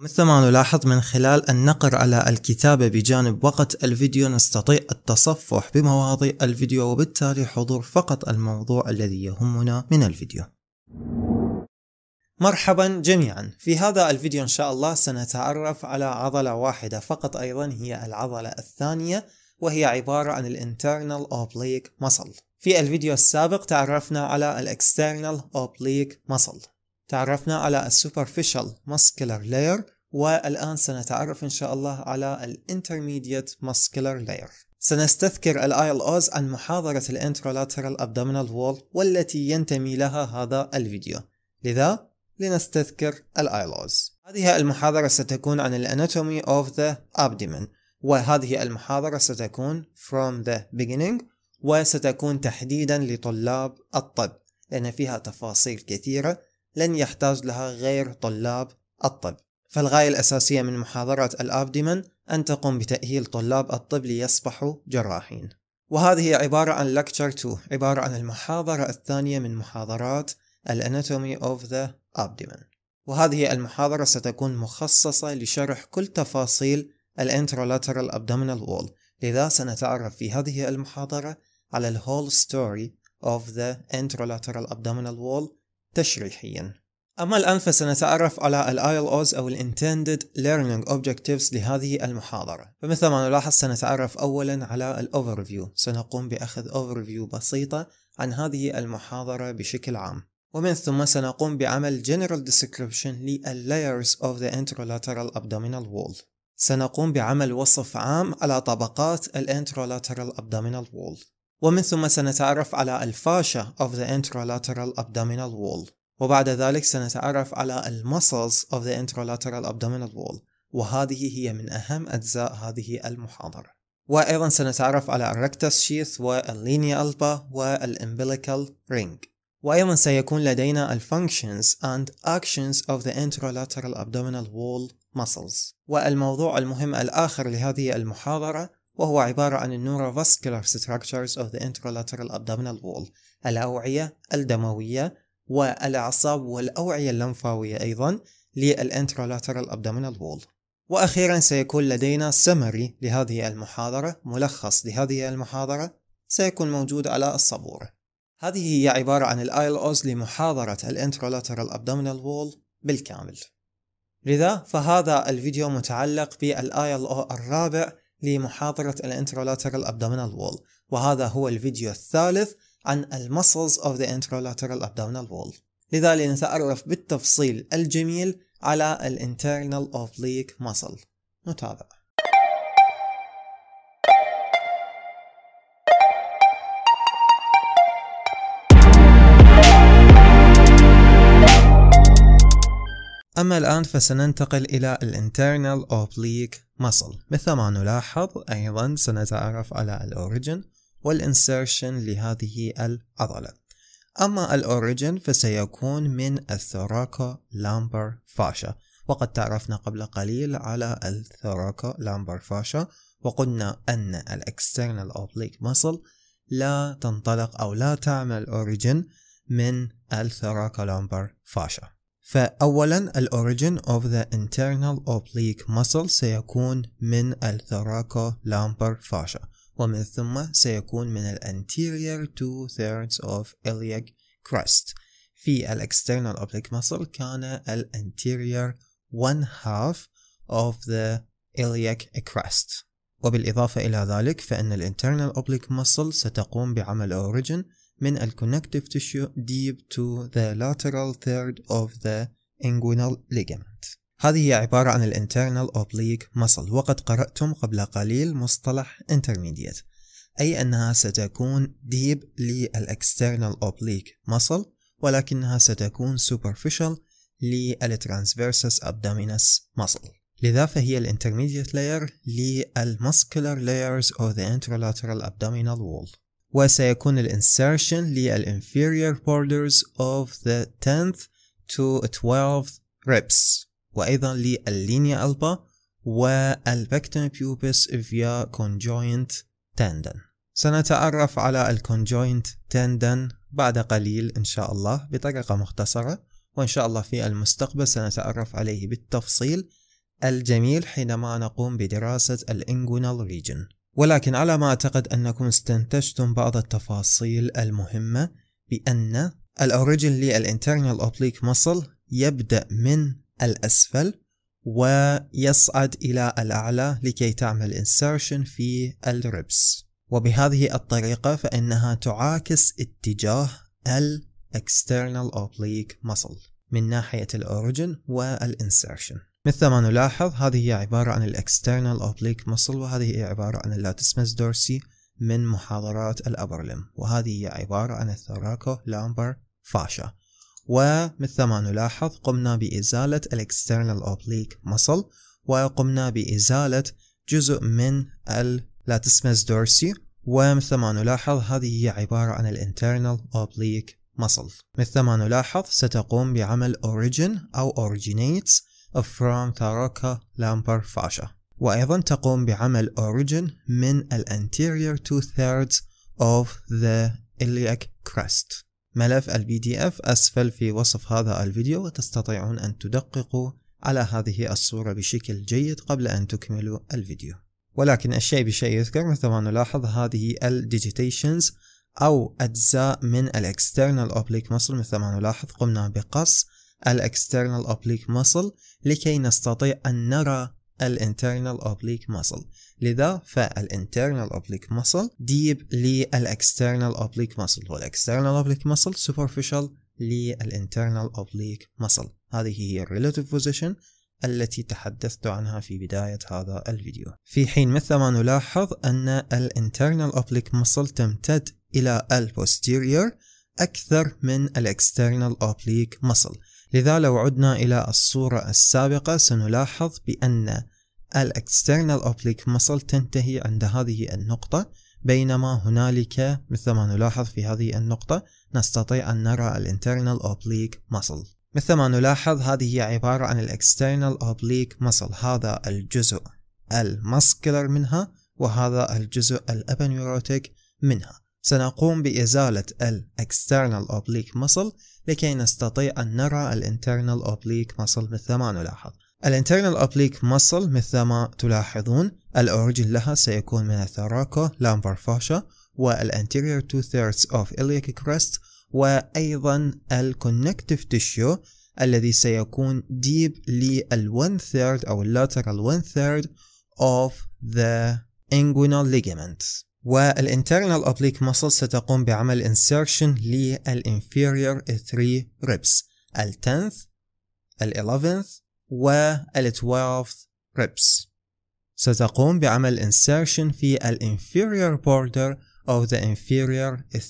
ومثل ما نلاحظ من خلال النقر على الكتابة بجانب وقت الفيديو نستطيع التصفح بمواضيع الفيديو وبالتالي حضور فقط الموضوع الذي يهمنا من الفيديو مرحبا جميعا في هذا الفيديو ان شاء الله سنتعرف على عضلة واحدة فقط ايضا هي العضلة الثانية وهي عبارة عن الانترنال oblique muscle في الفيديو السابق تعرفنا على الاكسترنال oblique muscle تعرفنا على السوبرفيشال ماسكلر لاير والآن سنتعرف إن شاء الله على ال Intermediate Muscular Layer سنستذكر ال ILOs عن محاضرة ال Intralateral Abdominal Wall والتي ينتمي لها هذا الفيديو لذا لنستذكر ال ILOs هذه المحاضرة ستكون عن الـ Anatomy of the Abdomen وهذه المحاضرة ستكون From the Beginning وستكون تحديدا لطلاب الطب لأن فيها تفاصيل كثيرة لن يحتاج لها غير طلاب الطب فالغاية الأساسية من محاضرة الأبدمن أن تقوم بتأهيل طلاب الطب ليصبحوا جراحين وهذه عبارة عن لكتشر 2 عبارة عن المحاضرة الثانية من محاضرات الاناتومي اوف ذا Abdomen وهذه المحاضرة ستكون مخصصة لشرح كل تفاصيل الانترولاترال abdominal wall لذا سنتعرف في هذه المحاضرة على الهول ستوري of the interlateral abdominal wall تشريحيا أما الآن فسنتعرف على الـ ILOs أو الـ Intended Learning Objectives لهذه المحاضرة فمثل ما نلاحظ سنتعرف أولا على الـ Overview سنقوم بأخذ Overview بسيطة عن هذه المحاضرة بشكل عام ومن ثم سنقوم بعمل General Description للـ Layers of the Interlateral Abdominal Wall سنقوم بعمل وصف عام على طبقات الـ Interlateral Abdominal Wall ومن ثم سنتعرف على الفاشة of the Interlateral Abdominal Wall وبعد ذلك سنتعرف على ال muscles of the interlateral abdominal wall وهذه هي من أهم أجزاء هذه المحاضرة وأيضا سنتعرف على الركتس شيث واللينيا ألبا والإمبليكال رينج وأيضا سيكون لدينا ال functions and actions of the interlateral abdominal wall muscles والموضوع المهم الآخر لهذه المحاضرة وهو عبارة عن neurovascular structures of the interlateral abdominal wall الأوعية الدموية والأعصاب والأوعية اللمفاوية أيضا للانترولاترال ابدومينال وول وأخيرا سيكون لدينا سمري لهذه المحاضرة ملخص لهذه المحاضرة سيكون موجود على الصبورة هذه هي عبارة عن الايل اوز لمحاضرة الانترولاترال ابدومينال وول بالكامل لذا فهذا الفيديو متعلق بالايل او الرابع لمحاضرة الانترولاترال ابدومينال وول وهذا هو الفيديو الثالث عن المسلز of the intralateral abdominal wall لذلك نتعرف بالتفصيل الجميل على ال internal oblique muscle نتابع أما الآن فسننتقل إلى ال internal oblique muscle مثل ما نلاحظ أيضا سنتعرف على origin والإنسيرشن لهذه العضلة أما الأوريجن فسيكون من الثوراكا لامبر فاشا وقد تعرفنا قبل قليل على الثوراكا لامبر فاشا وقلنا أن الإكسترنال أوبليك مصل لا تنطلق أو لا تعمل أوريجن من الثوراكا لامبر فاشا فأولا الأوريجن of the internal oblique muscle سيكون من الثوراكا لامبر فاشا ومن ثم سيكون من ال anterior two thirds of iliac crest في ال external oblique muscle كان ال anterior one half of the iliac crest وبالإضافة إلى ذلك فإن ال internal oblique muscle ستقوم بعمل origin من ال connective tissue deep to the lateral third of the inguinal ligament هذه هي عبارة عن ال Internal Oblique Muscle وقد قرأتم قبل قليل مصطلح Intermediate أي أنها ستكون Deep لل External Oblique Muscle ولكنها ستكون Superficial لل Transversus Abdominis Muscle لذا فهي ال Intermediate Layer لل Muscular Layers of the Interlateral Abdominal Wall وسيكون ال Insertion لل Inferior Borders of the 10th to 12th ribs وأيضا للينيا ألبا والبكتون بيوبس فيا كونجوينت تندن سنتعرف على الكونجوينت تندن بعد قليل إن شاء الله بطريقة مختصرة وإن شاء الله في المستقبل سنتعرف عليه بالتفصيل الجميل حينما نقوم بدراسة الانجونال ريجن ولكن على ما أعتقد أنكم استنتجتم بعض التفاصيل المهمة بأن الأوريجن للإنترنال أوبليك مصل يبدأ من الأسفل ويصعد إلى الأعلى لكي تعمل insertion في الربس وبهذه الطريقة فإنها تعاكس اتجاه ال external oblique muscle من ناحية الأوريجن والإنسرشن مثل ما نلاحظ هذه هي عبارة عن الإكسترنال أوبليك مصل وهذه هي عبارة عن اللاتسمس دورسي من محاضرات الأبرلم وهذه هي عبارة عن الثراكو لامبر فاشا ومثل ما نلاحظ قمنا بإزالة الاكسترنال اوبليك muscle وقمنا بإزالة جزء من اللاتسمس دورسي ومثل ما نلاحظ هذه هي عبارة عن الانترنال اوبليك muscle مثل ما نلاحظ ستقوم بعمل origin أو originates from thoraca lumbar fascia وأيضا تقوم بعمل origin من anterior two thirds of the iliac crest ملف البي دي اف أسفل في وصف هذا الفيديو وتستطيعون أن تدققوا على هذه الصورة بشكل جيد قبل أن تكملوا الفيديو ولكن الشيء بشيء يذكر مثل ما نلاحظ هذه الديجيتيشنز أو أجزاء من الاكسترنال اوبليك مسل مثل ما نلاحظ قمنا بقص الاكسترنال اوبليك مسل لكي نستطيع أن نرى الانترنال اوبليك مسل لذا فالانترنال اوبليك مسل ديب للاكسترنال اوبليك مسل والاكسترنال اوبليك مسل سوبرفيشال للانترنال اوبليك مسل هذه هي الريلاتيف بوزيشن التي تحدثت عنها في بداية هذا الفيديو في حين مثل ما نلاحظ أن الانترنال اوبليك ماسل تمتد إلى البوستيريور أكثر من الاكسترنال اوبليك ماسل لذا لو عدنا إلى الصورة السابقة سنلاحظ بأن الـ external oblique muscle تنتهي عند هذه النقطة بينما هنالك مثل ما نلاحظ في هذه النقطة نستطيع أن نرى الـ internal oblique muscle مثل ما نلاحظ هذه هي عبارة عن الـ external oblique muscle هذا الجزء المسكلر منها وهذا الجزء الأبنيوروتيك منها سنقوم بإزالة ال External Oblique Muscle لكي نستطيع أن نرى ال Internal Oblique Muscle مثل ما نلاحظ internal oblique muscle مثل ما تلاحظون الاوريجن لها سيكون من lumbar fascia فاشا anterior two thirds of iliac crest وايضا connective tissue الذي سيكون ديب لل one third او lateral one third of the inguinal ligaments والانترنال اوبليك مسل ستقوم بعمل انسيرشن للانفيريور 3 ريبس ال 10 ال 11 وال 12 ريبس ستقوم بعمل insertion في ال بوردر border of the inferior 3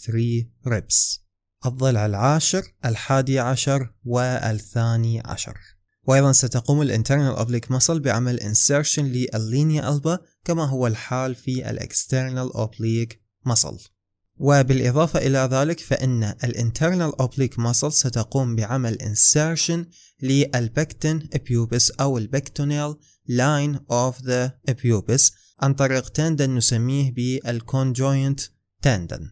ribs الضلع العاشر الحادي عشر والثاني عشر وأيضا ستقوم الانترنال اوبليك مسل بعمل insertion للينيا ألبا كما هو الحال في الاكسترنال اوبليك مسل وبالإضافة إلى ذلك فإن الانترنال اوبليك مسل ستقوم بعمل انسيرشن للبكتن بيوبس أو البكتونيل لاين اوف ذا بيوبس عن طريق تندن نسميه بالكونجوينت تندن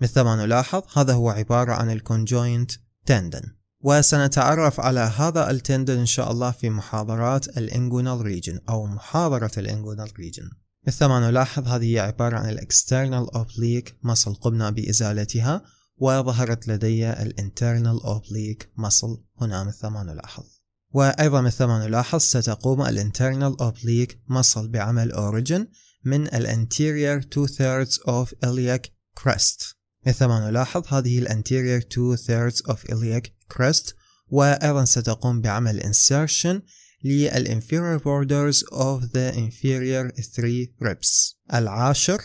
مثل ما نلاحظ هذا هو عبارة عن الكونجوينت تندن وسنتعرف على هذا التندن إن شاء الله في محاضرات الانجونال ريجن أو محاضرة الانجونال ريجن مثل ما نلاحظ هذه هي عبارة عن الاكسترنال اوبليك مصل قمنا بإزالتها وظهرت لدي الانترنال اوبليك مصل هنا مثل ما نلاحظ وأيضا مثل ما نلاحظ ستقوم الانترنال اوبليك مصل بعمل اوريجن من الانتيرير 2 thirds of iliac crest مثل ما نلاحظ هذه الانتيرير 2 thirds of iliac crest وأيضا ستقوم بعمل insertion لل inferior borders of the inferior 3 ribs العاشر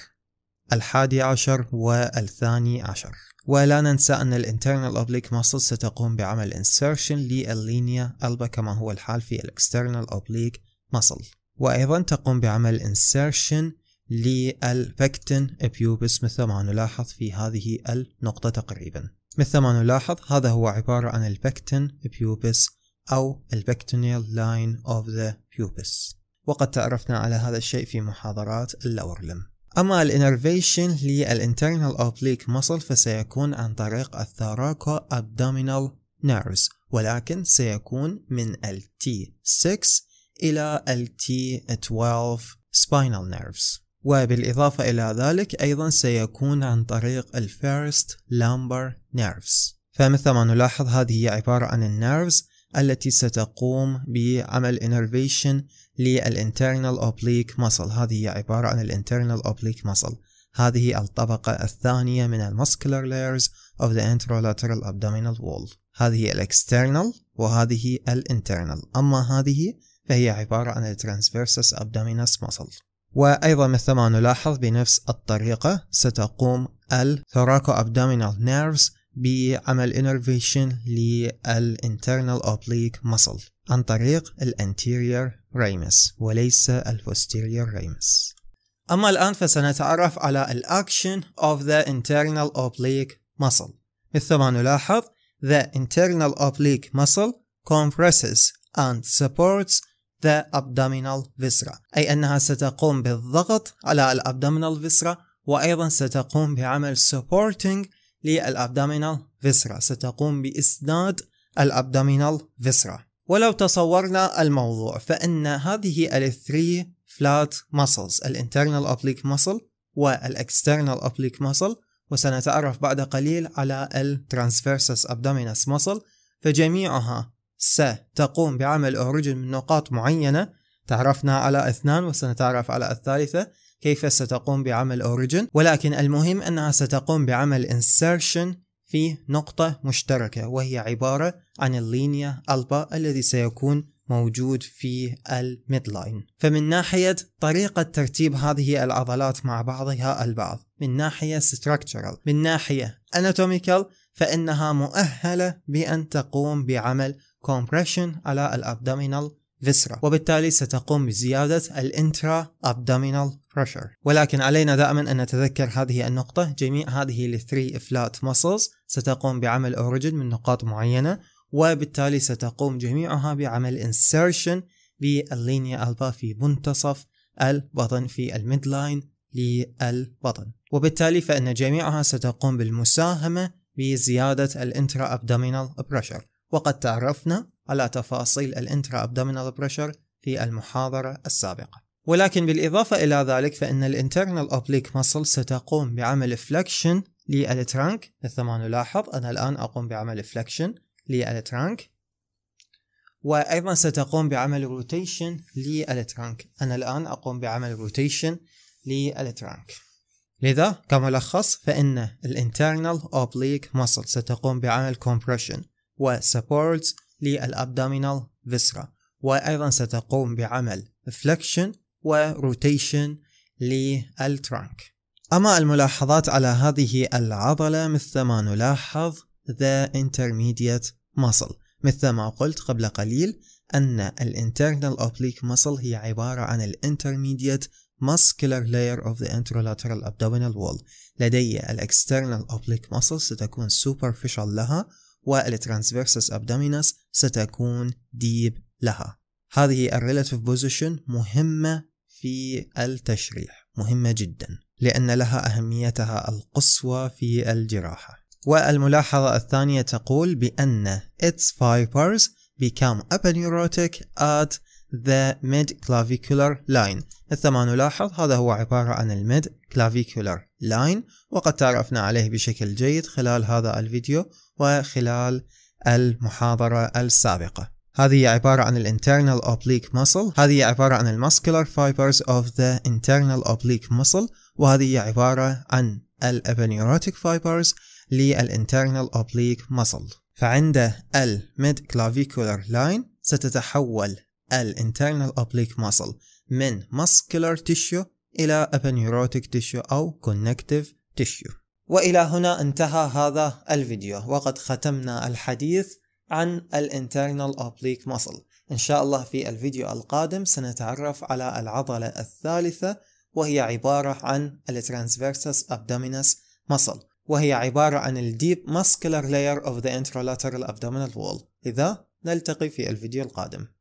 الحادي عشر والثاني عشر ولا ننسى أن الانترنال اوبليك muscle ستقوم بعمل insertion linea ألبا كما هو الحال في الاكسترنال اوبليك muscle وأيضا تقوم بعمل insertion للبكتن بيوبس مثل ما نلاحظ في هذه النقطة تقريبا مثل ما نلاحظ هذا هو عبارة عن البكتن بيوبس أو البكتونيال لاين أوف ذا بيوبس وقد تعرفنا على هذا الشيء في محاضرات اللورلم أما الانرفيشن للانترنال اوبليك مصل فسيكون عن طريق الثراكو أبدومينال نيرز ولكن سيكون من ال T6 إلى ال T12 spinal nerves وبالإضافة إلى ذلك أيضا سيكون عن طريق الفيرست لامبر نيرفز فمثل ما نلاحظ هذه هي عبارة عن النيرفز التي ستقوم بعمل innervation للinternal oblique muscle هذه هي عبارة عن الinternal oblique muscle هذه الطبقة الثانية من المسكولار layers of the anterolateral abdominal wall هذه الاكسترنال وهذه الانترنال أما هذه فهي عبارة عن الترانسفيرسس ابدومينس muscle وأيضا مثل ما نلاحظ بنفس الطريقة ستقوم الثوراكو abdominal nerves بعمل innervation لل internal oblique muscle عن طريق ال anterior ramus وليس ال posterior ramus أما الآن فسنتعرف على action of the internal oblique muscle مثل ما نلاحظ the internal oblique muscle compresses and supports the abdominal viscera أي أنها ستقوم بالضغط على ال abdominal viscera وأيضا ستقوم بعمل supporting لل abdominal viscera ستقوم بإسناد ال abdominal viscera ولو تصورنا الموضوع فإن هذه الثري فلات muscles internal oblique muscle وال external oblique muscle وسنتعرف بعد قليل على transversus abdominis muscle فجميعها ستقوم بعمل أوريجن من نقاط معينة تعرفنا على اثنان وسنتعرف على الثالثة كيف ستقوم بعمل أوريجن ولكن المهم أنها ستقوم بعمل insertion في نقطة مشتركة وهي عبارة عن اللينيا ألبا الذي سيكون موجود في الميدلاين فمن ناحية طريقة ترتيب هذه العضلات مع بعضها البعض من ناحية structural من ناحية anatomical فإنها مؤهلة بأن تقوم بعمل compression على الابدومينال فيسرا وبالتالي ستقوم بزيادة الانترا abdominal pressure ولكن علينا دائما أن نتذكر هذه النقطة جميع هذه الثري افلات muscles ستقوم بعمل اوريجن من نقاط معينة وبالتالي ستقوم جميعها بعمل insertion باللينيا ألبا في منتصف البطن في الميدلاين للبطن وبالتالي فإن جميعها ستقوم بالمساهمة بزيادة الانترا ابدومينال بريشر وقد تعرفنا على تفاصيل الانترا ابدومينال بريشر في المحاضرة السابقة ولكن بالإضافة إلى ذلك فإن الانترنال أوبليك مسل ستقوم بعمل فلكشن للترانك مثل ما نلاحظ أنا الآن أقوم بعمل فلكشن للترانك وأيضا ستقوم بعمل روتيشن للترانك أنا الآن أقوم بعمل روتيشن للترانك لذا كملخص فإن الانترنال أوبليك مسل ستقوم بعمل كومبريشن وسبورتس للأبدومينال فيسرا وأيضا ستقوم بعمل فليكشن وروتيشن للترانك أما الملاحظات على هذه العضلة مثل ما نلاحظ the intermediate muscle مثل ما قلت قبل قليل أن الانترنال oblique muscle هي عبارة عن الانترميديت muscular layer of the anterolateral abdominal wall لدي الاكسترنال oblique muscle ستكون superficial لها والترانسفيرسس ابدومينس ستكون ديب لها هذه الريلاتيف بوزيشن مهمة في التشريح مهمة جدا لأن لها أهميتها القصوى في الجراحة والملاحظة الثانية تقول بأن its fibers become aponeurotic at the mid clavicular line مثل ما نلاحظ هذا هو عبارة عن الميد كلافيكولار line وقد تعرفنا عليه بشكل جيد خلال هذا الفيديو وخلال المحاضرة السابقة هذه عبارة عن ال internal oblique muscle هذه عبارة عن ال muscular fibers of the internal oblique muscle وهذه عبارة عن ال فايبرز fibers لل internal oblique muscle فعند ال mid clavicular line ستتحول الانترنال اوبليك ماسل من ماسكولار tissue إلى أبنيوروتيك tissue أو كونكتيف tissue وإلى هنا انتهى هذا الفيديو وقد ختمنا الحديث عن الانترنال اوبليك ماسل إن شاء الله في الفيديو القادم سنتعرف على العضلة الثالثة وهي عبارة عن الترانسفيرسس ابدومينس ماسل وهي عبارة عن الديب ماسكولار لاير اوف ذا انترولاترال ابدومينال وول إذا نلتقي في الفيديو القادم